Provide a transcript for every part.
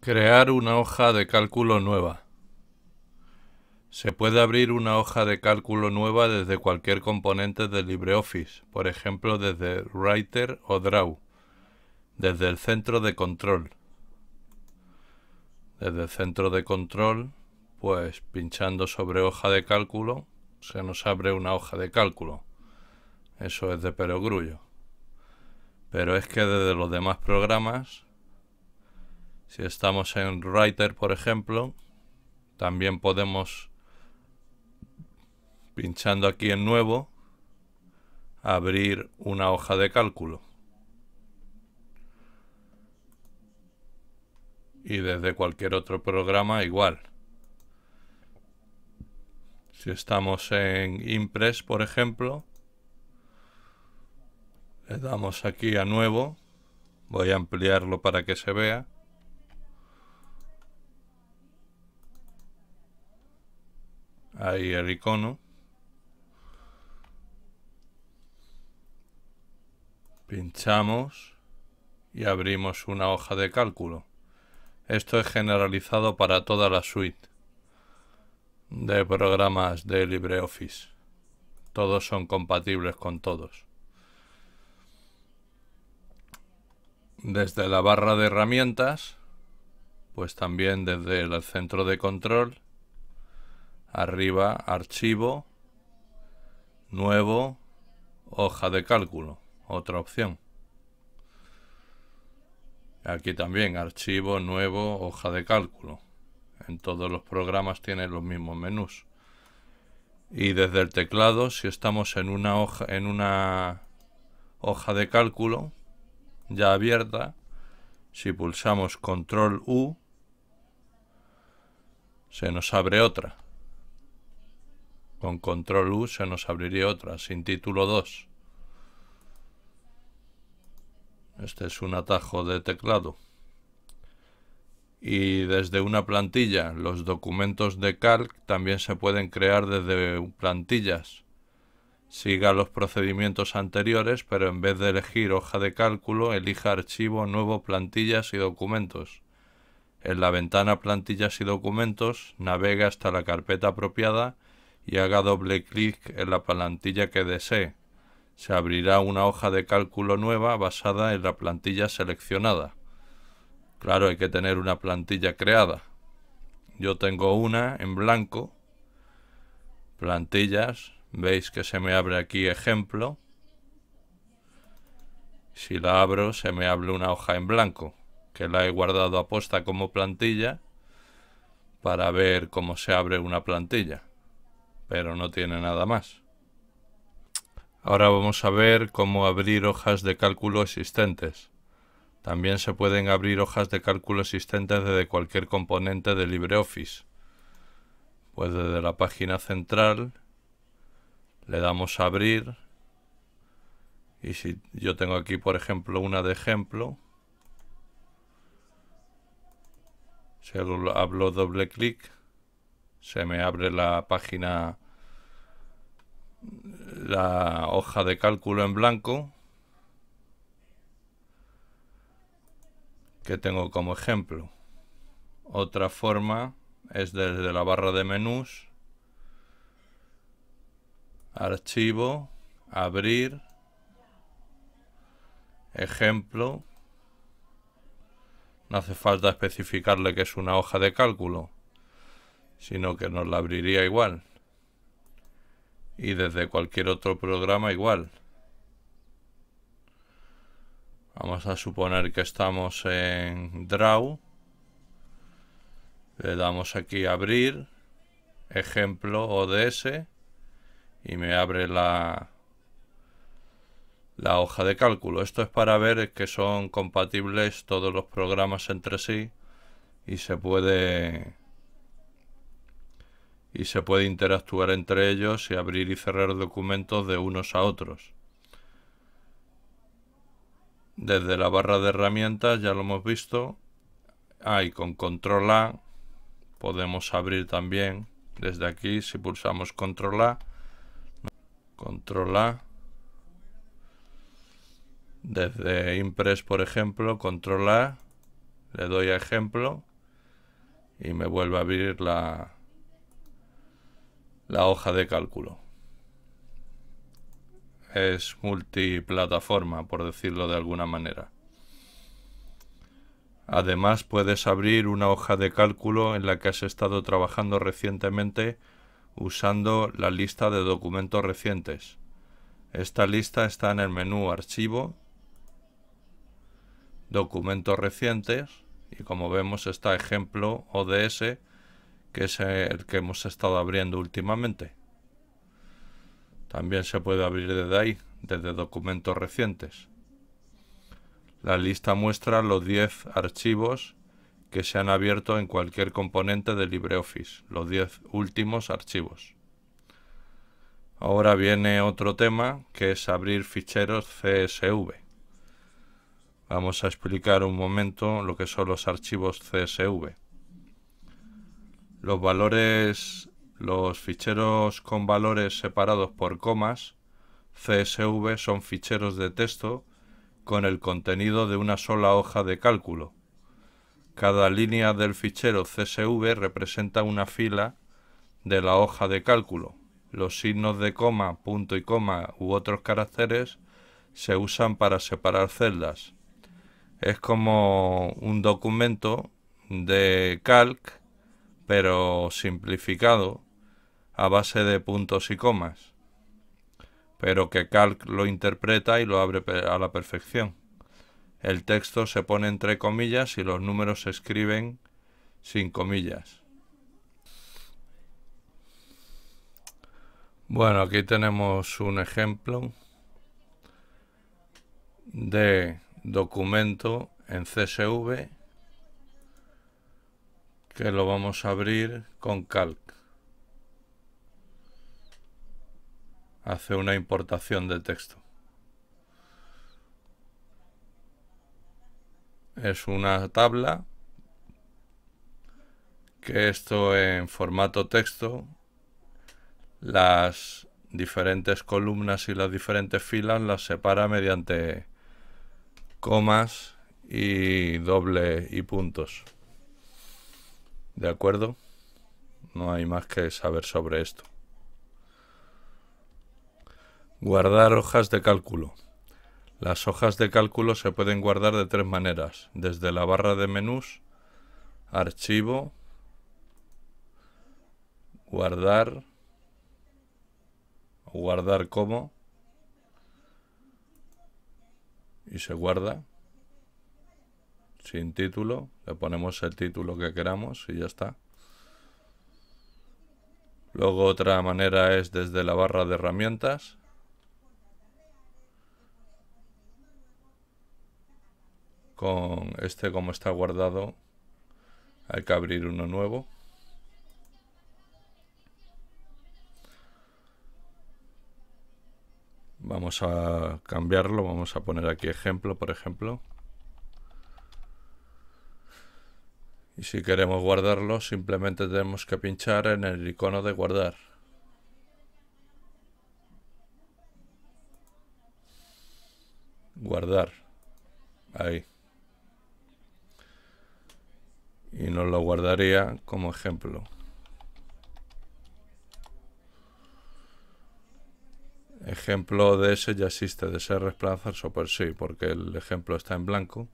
Crear una hoja de cálculo nueva. Se puede abrir una hoja de cálculo nueva desde cualquier componente de LibreOffice, por ejemplo desde Writer o Draw, desde el centro de control. Desde el centro de control, pues pinchando sobre hoja de cálculo, se nos abre una hoja de cálculo. Eso es de perogrullo. Pero es que desde los demás programas si estamos en Writer, por ejemplo, también podemos, pinchando aquí en Nuevo, abrir una hoja de cálculo. Y desde cualquier otro programa igual. Si estamos en Impress, por ejemplo, le damos aquí a Nuevo. Voy a ampliarlo para que se vea. Ahí el icono. Pinchamos y abrimos una hoja de cálculo. Esto es generalizado para toda la suite de programas de LibreOffice. Todos son compatibles con todos. Desde la barra de herramientas, pues también desde el centro de control, arriba archivo, nuevo, hoja de cálculo, otra opción. Aquí también archivo, nuevo, hoja de cálculo. En todos los programas tienen los mismos menús. Y desde el teclado, si estamos en una hoja, en una hoja de cálculo ya abierta, si pulsamos control U, se nos abre otra. Con control U se nos abriría otra, sin título 2. Este es un atajo de teclado. Y desde una plantilla, los documentos de Calc también se pueden crear desde plantillas. Siga los procedimientos anteriores, pero en vez de elegir hoja de cálculo, elija archivo, nuevo, plantillas y documentos. En la ventana plantillas y documentos, navega hasta la carpeta apropiada y haga doble clic en la plantilla que desee. Se abrirá una hoja de cálculo nueva basada en la plantilla seleccionada. Claro, hay que tener una plantilla creada. Yo tengo una en blanco. Plantillas. Veis que se me abre aquí ejemplo. Si la abro, se me abre una hoja en blanco, que la he guardado aposta como plantilla para ver cómo se abre una plantilla pero no tiene nada más. Ahora vamos a ver cómo abrir hojas de cálculo existentes. También se pueden abrir hojas de cálculo existentes desde cualquier componente de LibreOffice. Pues desde la página central le damos a abrir y si yo tengo aquí por ejemplo una de ejemplo si hablo doble clic se me abre la página, la hoja de cálculo en blanco que tengo como ejemplo. Otra forma es desde la barra de menús, archivo, abrir, ejemplo. No hace falta especificarle que es una hoja de cálculo sino que nos la abriría igual. Y desde cualquier otro programa igual. Vamos a suponer que estamos en Draw. Le damos aquí abrir, ejemplo ODS, y me abre la, la hoja de cálculo. Esto es para ver que son compatibles todos los programas entre sí y se puede y se puede interactuar entre ellos y abrir y cerrar documentos de unos a otros. Desde la barra de herramientas, ya lo hemos visto, ahí con control A podemos abrir también desde aquí si pulsamos control A, control A, desde Impress por ejemplo, control A, le doy a ejemplo y me vuelve a abrir la, la hoja de cálculo. Es multiplataforma, por decirlo de alguna manera. Además, puedes abrir una hoja de cálculo en la que has estado trabajando recientemente usando la lista de documentos recientes. Esta lista está en el menú Archivo, Documentos recientes y como vemos está ejemplo ODS que es el que hemos estado abriendo últimamente. También se puede abrir desde ahí, desde documentos recientes. La lista muestra los 10 archivos que se han abierto en cualquier componente de LibreOffice, los 10 últimos archivos. Ahora viene otro tema que es abrir ficheros CSV. Vamos a explicar un momento lo que son los archivos CSV los valores, los ficheros con valores separados por comas, CSV, son ficheros de texto con el contenido de una sola hoja de cálculo. Cada línea del fichero CSV representa una fila de la hoja de cálculo. Los signos de coma, punto y coma u otros caracteres se usan para separar celdas. Es como un documento de calc pero simplificado a base de puntos y comas, pero que Calc lo interpreta y lo abre a la perfección. El texto se pone entre comillas y los números se escriben sin comillas. Bueno, aquí tenemos un ejemplo de documento en CSV que lo vamos a abrir con calc. Hace una importación de texto. Es una tabla que esto en formato texto las diferentes columnas y las diferentes filas las separa mediante comas y doble y puntos. ¿De acuerdo? No hay más que saber sobre esto. Guardar hojas de cálculo. Las hojas de cálculo se pueden guardar de tres maneras, desde la barra de menús, archivo, guardar, guardar como, y se guarda sin título, le ponemos el título que queramos y ya está. Luego otra manera es desde la barra de herramientas. Con este como está guardado hay que abrir uno nuevo. Vamos a cambiarlo, vamos a poner aquí ejemplo, por ejemplo. Y si queremos guardarlo, simplemente tenemos que pinchar en el icono de guardar. Guardar. Ahí. Y nos lo guardaría como ejemplo. Ejemplo de ese ya existe, de ser o pues sí, porque el ejemplo está en blanco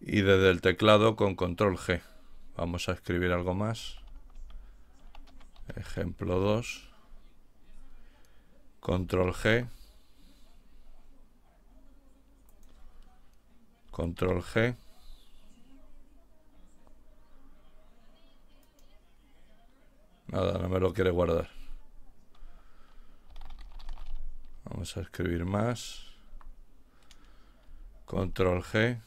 y desde el teclado con control G. Vamos a escribir algo más. Ejemplo 2. Control G. Control G. Nada, no me lo quiere guardar. Vamos a escribir más. Control G.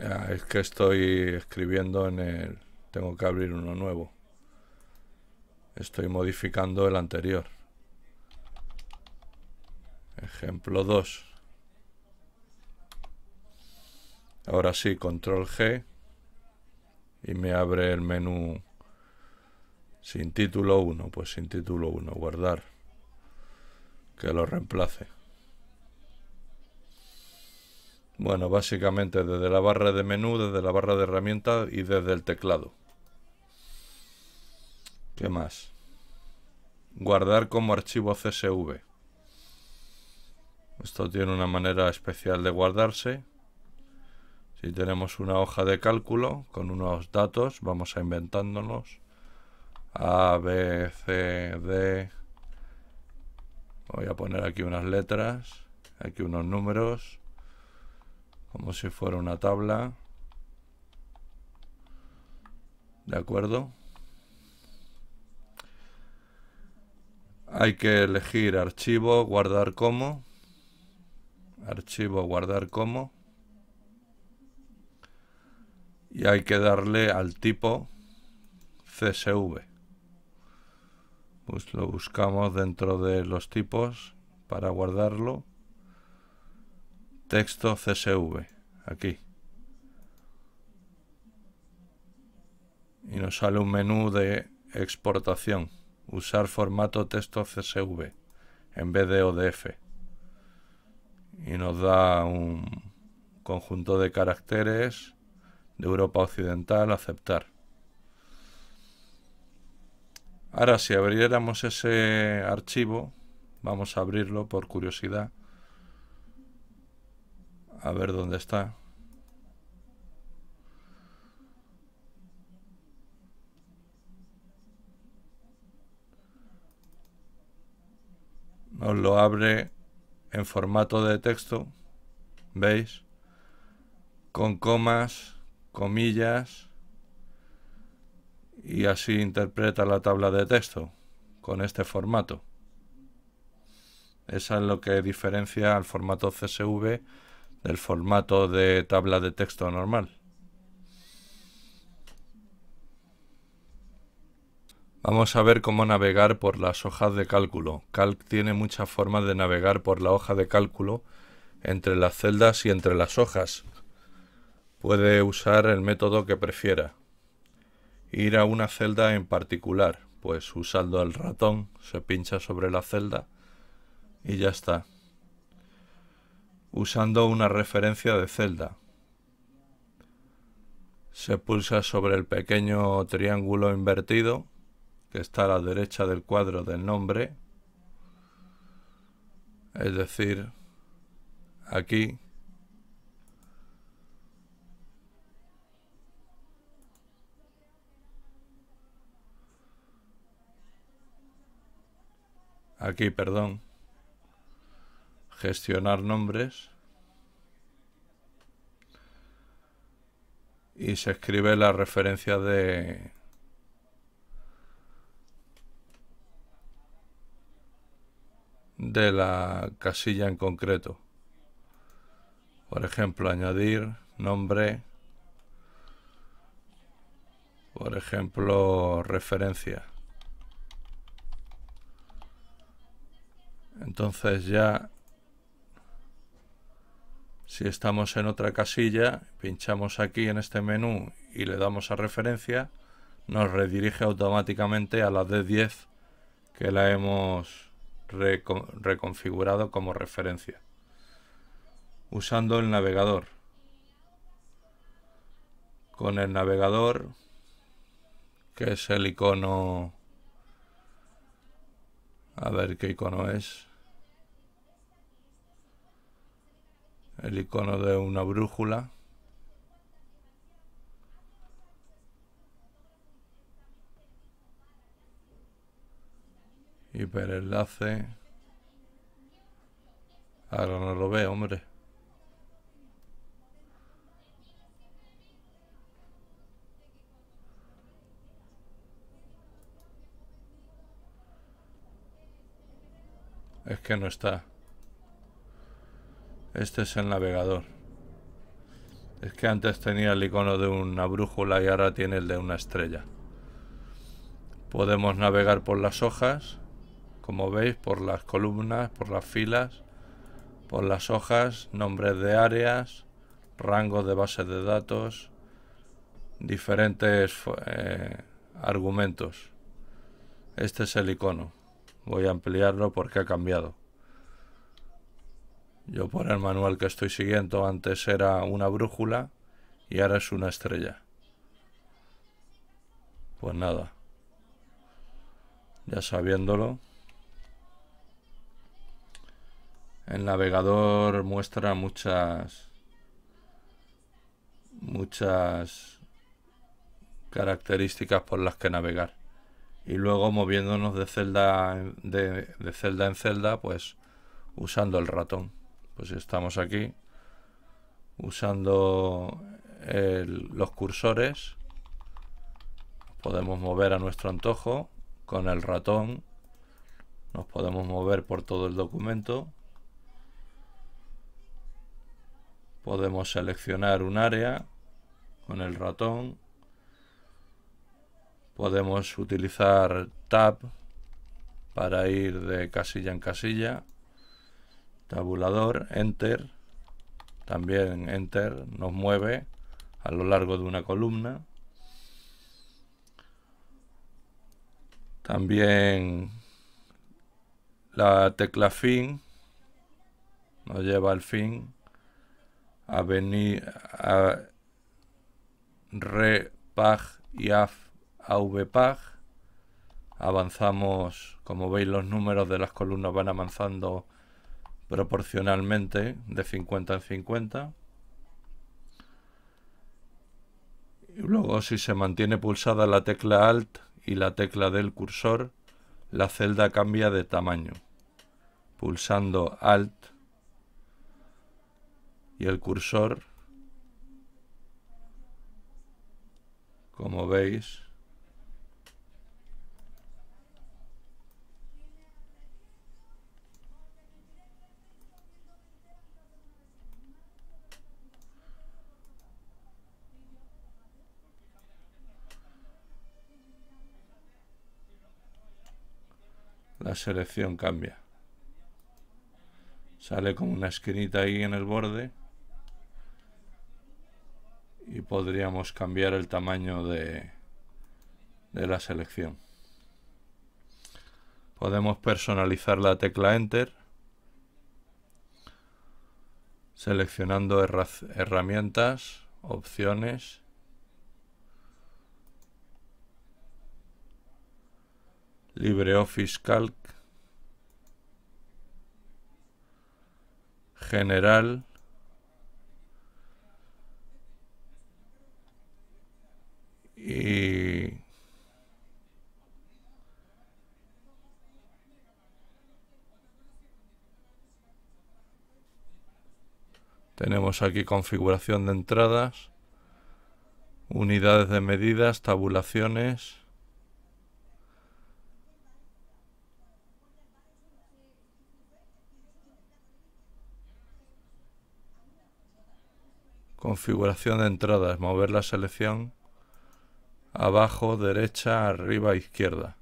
Ah, es que estoy escribiendo en el... Tengo que abrir uno nuevo. Estoy modificando el anterior. Ejemplo 2. Ahora sí, control G. Y me abre el menú sin título 1. Pues sin título 1, guardar. Que lo reemplace. Bueno, básicamente desde la barra de menú, desde la barra de herramientas y desde el teclado. ¿Qué más? Guardar como archivo CSV. Esto tiene una manera especial de guardarse. Si tenemos una hoja de cálculo con unos datos, vamos a inventándonos. A, B, C, D. Voy a poner aquí unas letras, aquí unos números como si fuera una tabla. ¿De acuerdo? Hay que elegir archivo, guardar como. Archivo, guardar como. Y hay que darle al tipo CSV. Pues lo buscamos dentro de los tipos para guardarlo texto CSV, aquí. Y nos sale un menú de exportación, usar formato texto CSV en vez de ODF. Y nos da un conjunto de caracteres de Europa Occidental, aceptar. Ahora, si abriéramos ese archivo, vamos a abrirlo por curiosidad. A ver dónde está. Nos lo abre en formato de texto, ¿veis? Con comas, comillas, y así interpreta la tabla de texto con este formato. Esa es lo que diferencia al formato CSV del formato de tabla de texto normal. Vamos a ver cómo navegar por las hojas de cálculo. Calc tiene muchas formas de navegar por la hoja de cálculo entre las celdas y entre las hojas. Puede usar el método que prefiera. Ir a una celda en particular, pues usando el ratón se pincha sobre la celda y ya está usando una referencia de celda. Se pulsa sobre el pequeño triángulo invertido que está a la derecha del cuadro del nombre, es decir, aquí. Aquí, perdón gestionar nombres y se escribe la referencia de de la casilla en concreto por ejemplo añadir nombre por ejemplo referencia entonces ya si estamos en otra casilla, pinchamos aquí en este menú y le damos a referencia, nos redirige automáticamente a la D10 que la hemos reconfigurado como referencia. Usando el navegador. Con el navegador, que es el icono... A ver qué icono es. el icono de una brújula. enlace Ahora no lo ve hombre. Es que no está. Este es el navegador. Es que antes tenía el icono de una brújula y ahora tiene el de una estrella. Podemos navegar por las hojas, como veis, por las columnas, por las filas, por las hojas, nombres de áreas, rangos de bases de datos, diferentes eh, argumentos. Este es el icono. Voy a ampliarlo porque ha cambiado. Yo por el manual que estoy siguiendo antes era una brújula y ahora es una estrella. Pues nada. Ya sabiéndolo. El navegador muestra muchas muchas características por las que navegar. Y luego moviéndonos de celda de, de celda en celda, pues usando el ratón pues estamos aquí usando los cursores podemos mover a nuestro antojo con el ratón nos podemos mover por todo el documento podemos seleccionar un área con el ratón podemos utilizar tab para ir de casilla en casilla tabulador, enter, también enter nos mueve a lo largo de una columna. También la tecla fin nos lleva al fin a venir a repag y av avpag. Avanzamos, como veis los números de las columnas van avanzando proporcionalmente de 50 en 50. Y luego si se mantiene pulsada la tecla Alt y la tecla del cursor, la celda cambia de tamaño. Pulsando Alt y el cursor, como veis, la selección cambia. Sale con una esquinita ahí en el borde y podríamos cambiar el tamaño de, de la selección. Podemos personalizar la tecla Enter seleccionando herramientas, opciones LibreOffice Calc, General, y tenemos aquí configuración de entradas, unidades de medidas, tabulaciones, configuración de entradas, mover la selección abajo, derecha, arriba, izquierda.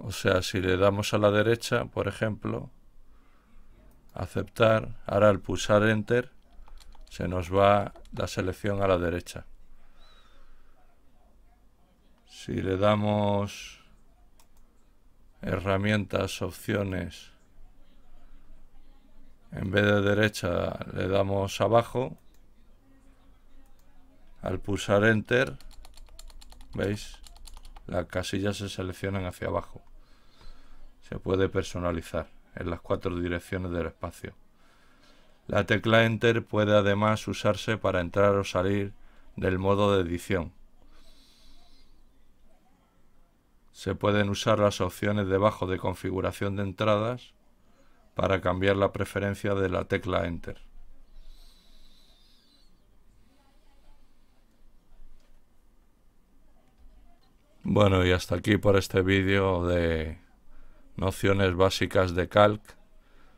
O sea, si le damos a la derecha, por ejemplo, aceptar, ahora al pulsar enter se nos va la selección a la derecha. Si le damos herramientas, opciones, en vez de derecha le damos abajo al pulsar enter veis las casillas se seleccionan hacia abajo se puede personalizar en las cuatro direcciones del espacio la tecla enter puede además usarse para entrar o salir del modo de edición se pueden usar las opciones debajo de configuración de entradas para cambiar la preferencia de la tecla Enter. Bueno, y hasta aquí por este vídeo de nociones básicas de Calc.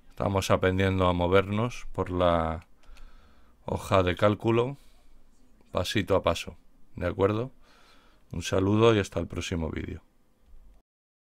Estamos aprendiendo a movernos por la hoja de cálculo pasito a paso. ¿De acuerdo? Un saludo y hasta el próximo vídeo.